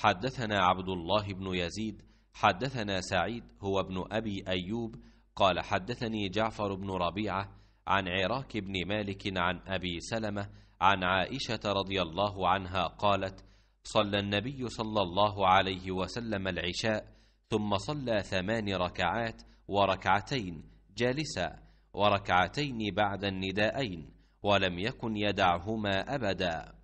حدثنا عبد الله بن يزيد حدثنا سعيد هو ابن أبي أيوب قال حدثني جعفر بن ربيعة عن عراك بن مالك عن أبي سلمة عن عائشة رضي الله عنها قالت صلى النبي صلى الله عليه وسلم العشاء ثم صلى ثمان ركعات وركعتين جالسا وركعتين بعد الندائين ولم يكن يدعهما أبداً